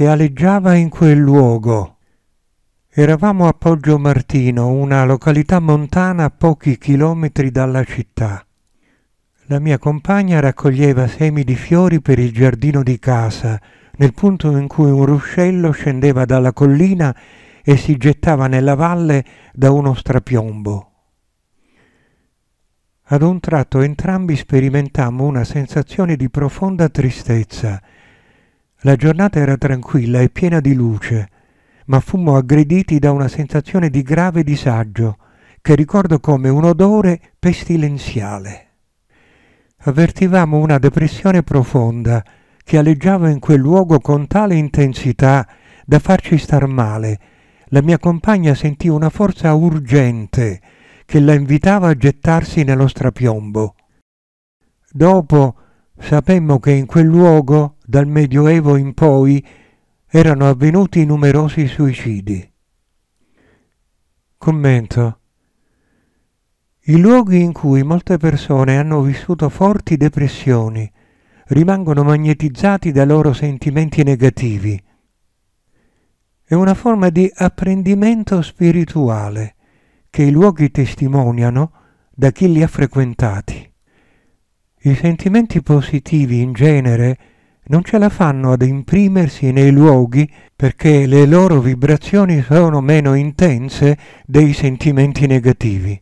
che aleggiava in quel luogo. Eravamo a Poggio Martino, una località montana a pochi chilometri dalla città. La mia compagna raccoglieva semi di fiori per il giardino di casa, nel punto in cui un ruscello scendeva dalla collina e si gettava nella valle da uno strapiombo. Ad un tratto entrambi sperimentammo una sensazione di profonda tristezza la giornata era tranquilla e piena di luce, ma fummo aggrediti da una sensazione di grave disagio che ricordo come un odore pestilenziale. Avvertivamo una depressione profonda che aleggiava in quel luogo con tale intensità da farci star male. La mia compagna sentì una forza urgente che la invitava a gettarsi nello strapiombo. Dopo sapemmo che in quel luogo dal Medioevo in poi erano avvenuti numerosi suicidi. Commento. I luoghi in cui molte persone hanno vissuto forti depressioni rimangono magnetizzati dai loro sentimenti negativi. È una forma di apprendimento spirituale che i luoghi testimoniano da chi li ha frequentati. I sentimenti positivi in genere non ce la fanno ad imprimersi nei luoghi perché le loro vibrazioni sono meno intense dei sentimenti negativi.